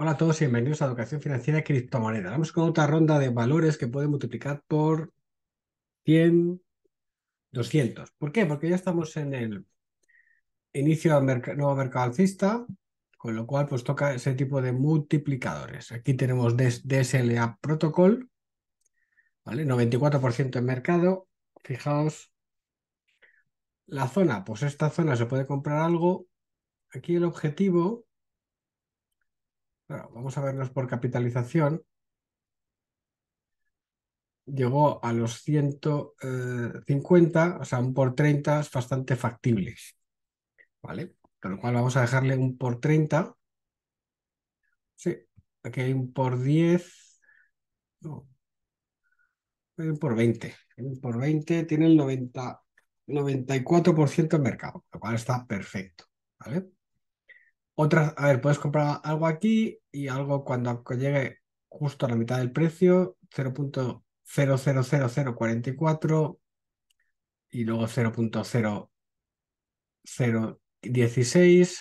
Hola a todos y bienvenidos a Educación Financiera y Criptomoneda. Vamos con otra ronda de valores que puede multiplicar por 100, 200. ¿Por qué? Porque ya estamos en el inicio del nuevo mercado alcista, con lo cual pues toca ese tipo de multiplicadores. Aquí tenemos DSLA Protocol, ¿vale? 94% en mercado. Fijaos, la zona, pues esta zona se puede comprar algo. Aquí el objetivo vamos a vernos por capitalización. Llegó a los 150, eh, o sea, un por 30 es bastante factible, ¿Vale? Con lo cual vamos a dejarle un por 30. Sí, aquí hay un por 10. No. Hay un por 20. Un por 20 tiene el 90, 94% de mercado, lo cual está perfecto. ¿Vale? Otras, a ver, puedes comprar algo aquí y algo cuando llegue justo a la mitad del precio, 0.000044 y luego 0.0016,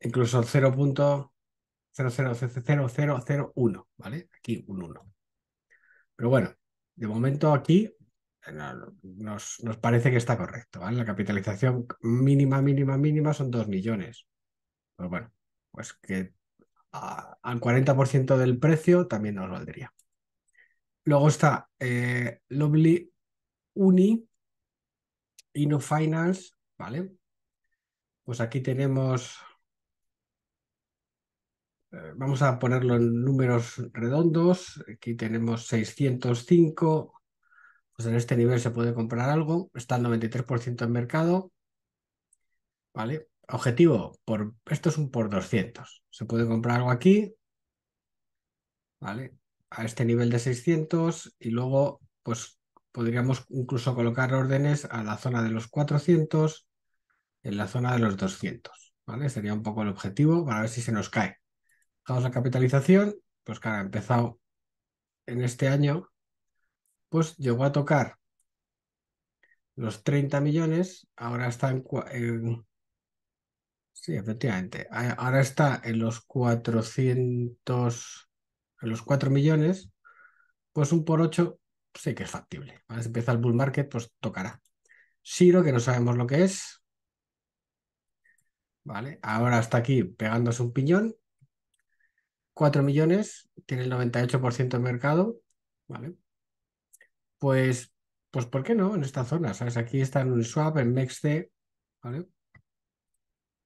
incluso 0.00001, ¿vale? Aquí un 1. Pero bueno, de momento aquí nos, parece que está correcto, ¿vale? La capitalización mínima, mínima, mínima son 2 millones. Pues bueno, pues que al 40% del precio también nos valdría. Luego está eh, Lovely Uni, Innofinance Finance, ¿vale? Pues aquí tenemos, eh, vamos a ponerlo en números redondos, aquí tenemos 605, pues en este nivel se puede comprar algo, está al 93% en mercado, ¿vale? Objetivo, por, esto es un por 200, se puede comprar algo aquí, ¿vale? A este nivel de 600 y luego, pues podríamos incluso colocar órdenes a la zona de los 400, en la zona de los 200, ¿vale? Sería un poco el objetivo para ver si se nos cae. Dejamos la capitalización, pues claro, ha empezado en este año pues llegó a tocar los 30 millones, ahora está en... sí, efectivamente, ahora está en los 400, en los 4 millones, pues un por 8 sí que es factible. Si empieza el bull market, pues tocará. Siro, que no sabemos lo que es. Vale, ahora está aquí pegándose un piñón. 4 millones, tiene el 98% de mercado. Vale pues, pues ¿por qué no? En esta zona, ¿sabes? Aquí está en swap, en MEXC, ¿vale?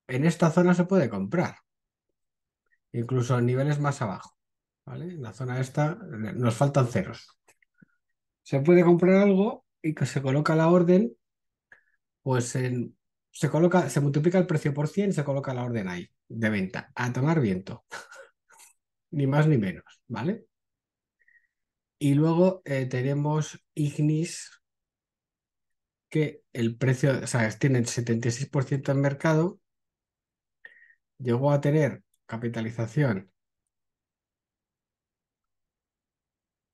En esta zona se puede comprar, incluso en niveles más abajo, ¿vale? En la zona esta nos faltan ceros. Se puede comprar algo y que se coloca la orden, pues en, se coloca, se multiplica el precio por 100 y se coloca la orden ahí, de venta, a tomar viento. ni más ni menos, ¿vale? Y luego eh, tenemos Ignis, que el precio, o sea, tiene el 76% del mercado, llegó a tener capitalización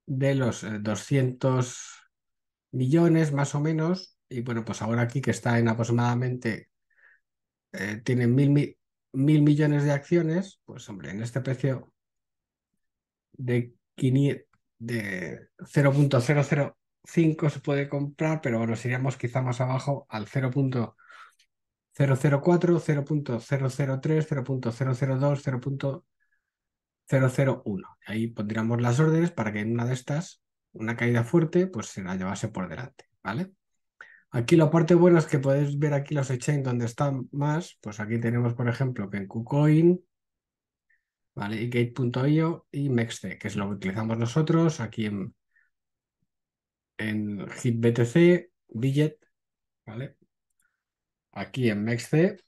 de los 200 eh, millones más o menos, y bueno, pues ahora aquí que está en aproximadamente, eh, tienen mil, mil millones de acciones, pues hombre, en este precio de 500 de 0.005 se puede comprar, pero bueno, seríamos quizá más abajo al 0.004, 0.003, 0.002, 0.001. Ahí pondríamos las órdenes para que en una de estas, una caída fuerte, pues se la llevase por delante, ¿vale? Aquí la parte buena es que podéis ver aquí los exchange donde están más. Pues aquí tenemos, por ejemplo, que en KuCoin ¿vale? Y Gate.io y MEXC, que es lo que utilizamos nosotros aquí en, en HitBTC, Billet, ¿vale? Aquí en MEXC,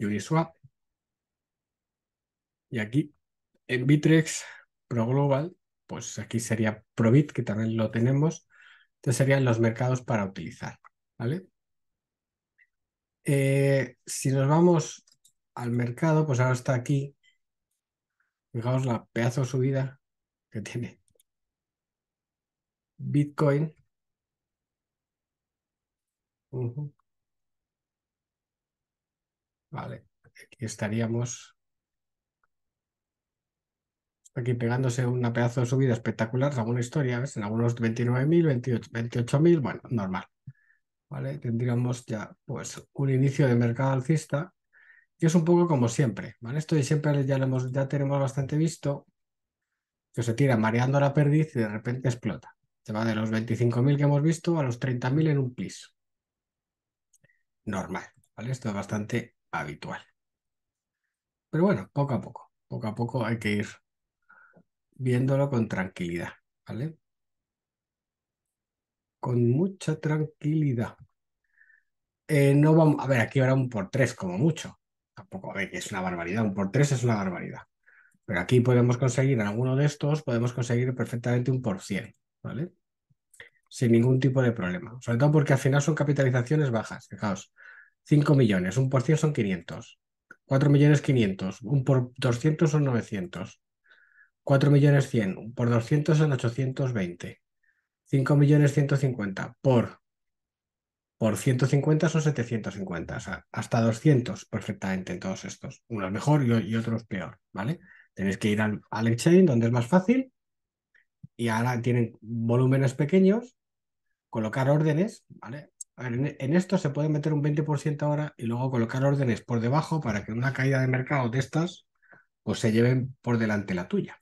Uniswap, y aquí en Bitrex, global pues aquí sería Probit, que también lo tenemos. Entonces serían los mercados para utilizar, ¿vale? Eh, si nos vamos al mercado, pues ahora está aquí Fijaos la pedazo de subida que tiene. Bitcoin. Vale, aquí estaríamos. Aquí pegándose una pedazo de subida espectacular, alguna historia, ¿ves? En algunos 29.000, 28.000, bueno, normal. ¿Vale? Tendríamos ya pues un inicio de mercado alcista es un poco como siempre, ¿vale? Esto siempre ya, lo hemos, ya tenemos bastante visto, que se tira mareando la perdiz y de repente explota. Se va de los 25.000 que hemos visto a los 30.000 en un plis. Normal, ¿vale? Esto es bastante habitual. Pero bueno, poco a poco, poco a poco hay que ir viéndolo con tranquilidad, ¿vale? Con mucha tranquilidad. Eh, no vamos, a ver, aquí habrá un por tres como mucho, eh, es una barbaridad, un por tres es una barbaridad. Pero aquí podemos conseguir, en alguno de estos, podemos conseguir perfectamente un por cien, ¿vale? Sin ningún tipo de problema. Sobre todo porque al final son capitalizaciones bajas. Fijaos, 5 millones, un por cien son 500. 4 millones 500, un por 200 son 900. 4 millones 100, un por 200 son 820. 5 millones 150, por por 150 son 750, o sea, hasta 200 perfectamente en todos estos, unos mejor y, otros peor, ¿vale? Tenéis que ir al, exchange donde es más fácil y ahora tienen volúmenes pequeños, colocar órdenes, ¿vale? En, esto se puede meter un 20% ahora y luego colocar órdenes por debajo para que una caída de mercado de estas pues se lleven por delante la tuya.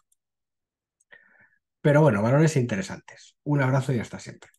Pero bueno, valores interesantes. Un abrazo y hasta siempre.